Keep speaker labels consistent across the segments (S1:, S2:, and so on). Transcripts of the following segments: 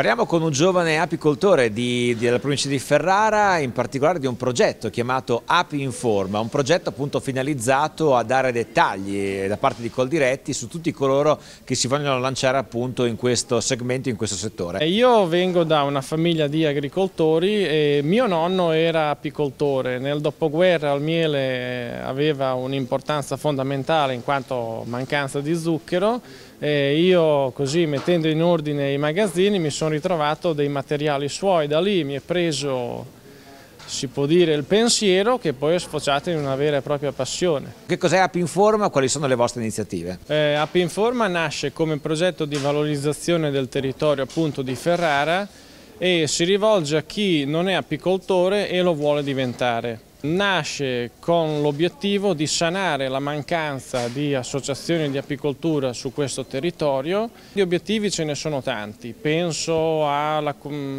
S1: Parliamo con un giovane apicoltore di, della provincia di Ferrara, in particolare di un progetto chiamato Api in Forma, un progetto appunto finalizzato a dare dettagli eh, da parte di Coldiretti su tutti coloro che si vogliono lanciare appunto in questo segmento, in questo settore. Eh,
S2: io vengo da una famiglia di agricoltori e mio nonno era apicoltore, nel dopoguerra il miele eh, aveva un'importanza fondamentale in quanto mancanza di zucchero e io così mettendo in ordine i magazzini mi sono ritrovato dei materiali suoi, da lì mi è preso si può dire il pensiero che poi è sfociato in una vera e propria passione. Che cos'è App Informa? Quali sono le vostre iniziative? Eh, App Informa nasce come progetto di valorizzazione del territorio appunto di Ferrara e si rivolge a chi non è apicoltore e lo vuole diventare nasce con l'obiettivo di sanare la mancanza di associazioni di apicoltura su questo territorio. Gli obiettivi ce ne sono tanti, penso alla,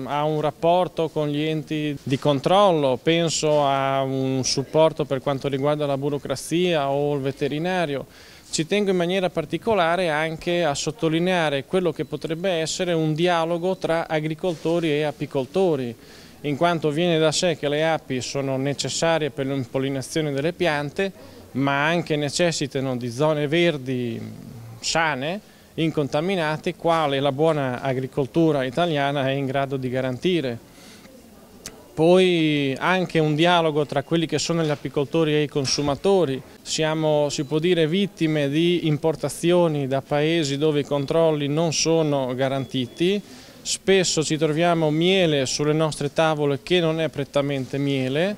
S2: a un rapporto con gli enti di controllo, penso a un supporto per quanto riguarda la burocrazia o il veterinario. Ci tengo in maniera particolare anche a sottolineare quello che potrebbe essere un dialogo tra agricoltori e apicoltori in quanto viene da sé che le api sono necessarie per l'impollinazione delle piante, ma anche necessitano di zone verdi sane, incontaminate, quale la buona agricoltura italiana è in grado di garantire. Poi anche un dialogo tra quelli che sono gli apicoltori e i consumatori. Siamo, si può dire, vittime di importazioni da paesi dove i controlli non sono garantiti Spesso ci troviamo miele sulle nostre tavole che non è prettamente miele,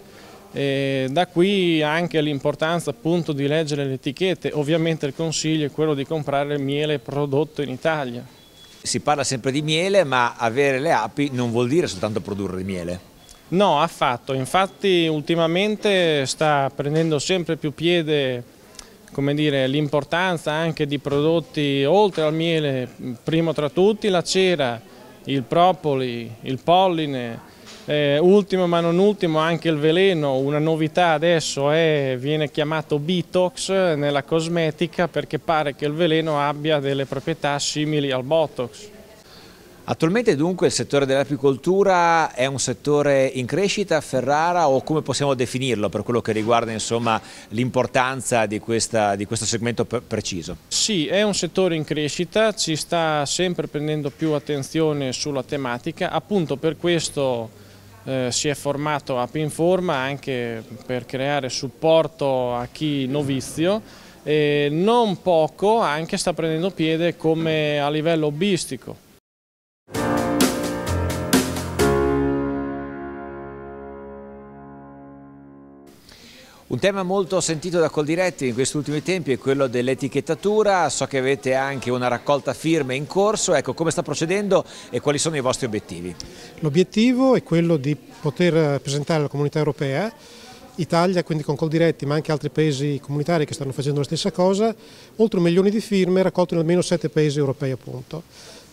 S2: e da qui anche l'importanza appunto di leggere le etichette. Ovviamente il consiglio è quello di comprare miele prodotto in Italia. Si parla sempre di
S1: miele, ma avere le api non vuol dire soltanto produrre miele.
S2: No, affatto. Infatti ultimamente sta prendendo sempre più piede l'importanza anche di prodotti oltre al miele, primo tra tutti la cera, il propoli, il polline, eh, ultimo ma non ultimo anche il veleno, una novità adesso è, viene chiamato Bitox nella cosmetica perché pare che il veleno abbia delle proprietà simili al Botox.
S1: Attualmente dunque il settore dell'apicoltura è un settore in crescita a Ferrara o come possiamo definirlo per quello che riguarda l'importanza di, di, questo segmento preciso?
S2: Sì, è un settore in crescita, ci sta sempre prendendo più attenzione sulla tematica, appunto per questo eh, si è formato Apinforma anche per creare supporto a chi novizio e non poco anche sta prendendo piede come a livello hobbistico
S1: Un tema molto sentito da Coldiretti in questi ultimi tempi è quello dell'etichettatura, so che avete anche una raccolta firme in corso, ecco come sta procedendo e quali sono i vostri obiettivi?
S3: L'obiettivo è quello di poter presentare alla comunità europea Italia, quindi con Coldiretti, ma anche altri paesi comunitari che stanno facendo la stessa cosa, oltre un milione di firme raccolte in almeno sette paesi europei appunto.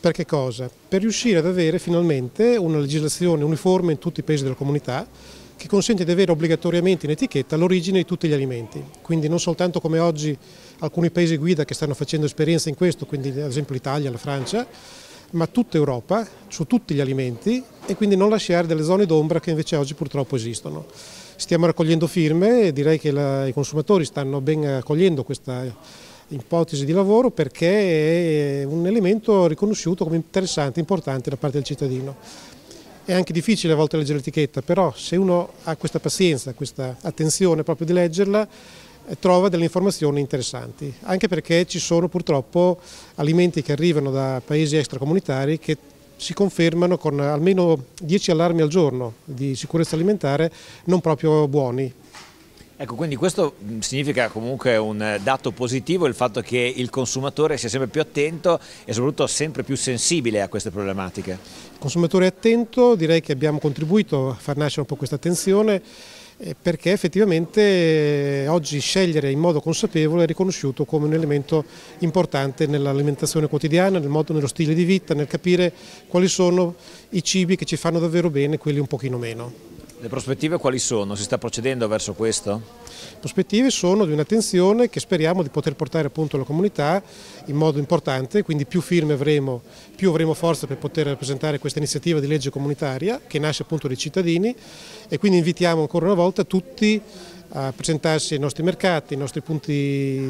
S3: Per che cosa? Per riuscire ad avere finalmente una legislazione uniforme in tutti i paesi della comunità che consente di avere obbligatoriamente in etichetta l'origine di tutti gli alimenti, quindi non soltanto come oggi alcuni paesi guida che stanno facendo esperienza in questo, quindi ad esempio l'Italia, la Francia, ma tutta Europa su tutti gli alimenti e quindi non lasciare delle zone d'ombra che invece oggi purtroppo esistono. Stiamo raccogliendo firme e direi che la, i consumatori stanno ben accogliendo questa ipotesi di lavoro perché è un elemento riconosciuto come interessante, importante da parte del cittadino è anche difficile a volte leggere l'etichetta, però se uno ha questa pazienza, questa attenzione proprio di leggerla, eh, trova delle informazioni interessanti, anche perché ci sono purtroppo alimenti che arrivano da paesi extracomunitari che si confermano con almeno 10 allarmi al giorno di sicurezza alimentare non proprio buoni.
S1: Ecco, quindi questo mm, significa comunque un eh, dato positivo il fatto che il consumatore sia sempre più attento e soprattutto sempre più sensibile a queste
S3: problematiche. Il consumatore è attento, direi che abbiamo contribuito a far nascere un po' questa attenzione eh, perché effettivamente eh, oggi scegliere in modo consapevole è riconosciuto come un elemento importante nell'alimentazione quotidiana, nel modo, nello stile di vita, nel capire quali sono i cibi che ci fanno davvero bene e quelli un pochino meno.
S1: Le prospettive quali sono? Si sta procedendo verso questo?
S3: Le prospettive sono di un'attenzione che speriamo di poter portare appunto alla comunità in modo importante, quindi più firme avremo, più avremo forza per poter rappresentare questa iniziativa di legge comunitaria che nasce appunto dai cittadini e quindi invitiamo ancora una volta tutti a presentarsi ai nostri mercati, ai nostri punti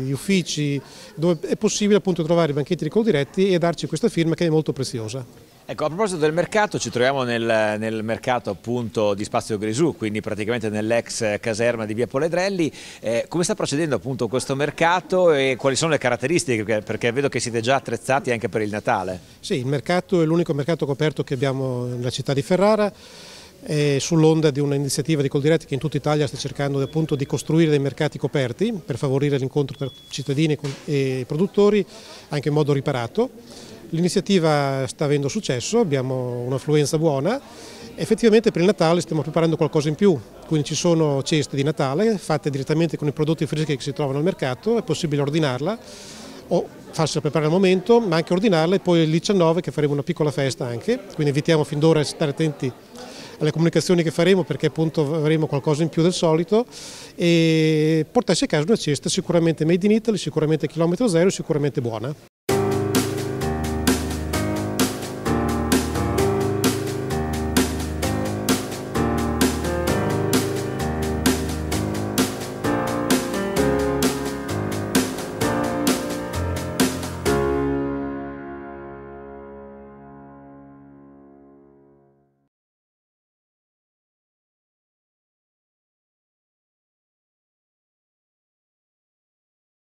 S3: di uffici, dove è possibile appunto trovare i banchetti di codiretti e a darci questa firma che è molto preziosa.
S1: Ecco, a proposito del mercato, ci troviamo nel, nel mercato appunto di Spazio Grisù, quindi praticamente nell'ex caserma di Via Poledrelli. Eh, come sta procedendo appunto questo mercato e quali sono le caratteristiche? Perché, vedo che siete già attrezzati anche per il Natale.
S3: Sì, il mercato è l'unico mercato coperto che abbiamo nella città di Ferrara sull'onda di un'iniziativa di Coldiretti che in tutta Italia sta cercando appunto di costruire dei mercati coperti per favorire l'incontro tra cittadini e produttori anche in modo riparato. L'iniziativa sta avendo successo, abbiamo un'affluenza buona, effettivamente per il Natale stiamo preparando qualcosa in più, quindi ci sono ceste di Natale fatte direttamente con i prodotti freschi che si trovano al mercato, è possibile ordinarla o farsela preparare al momento, ma anche ordinarla e poi il 19 che faremo una piccola festa anche, quindi invitiamo fin d'ora a stare attenti alle comunicazioni che faremo perché appunto avremo qualcosa in più del solito e portarsi a casa una cesta sicuramente made in Italy, sicuramente chilometro zero, sicuramente buona.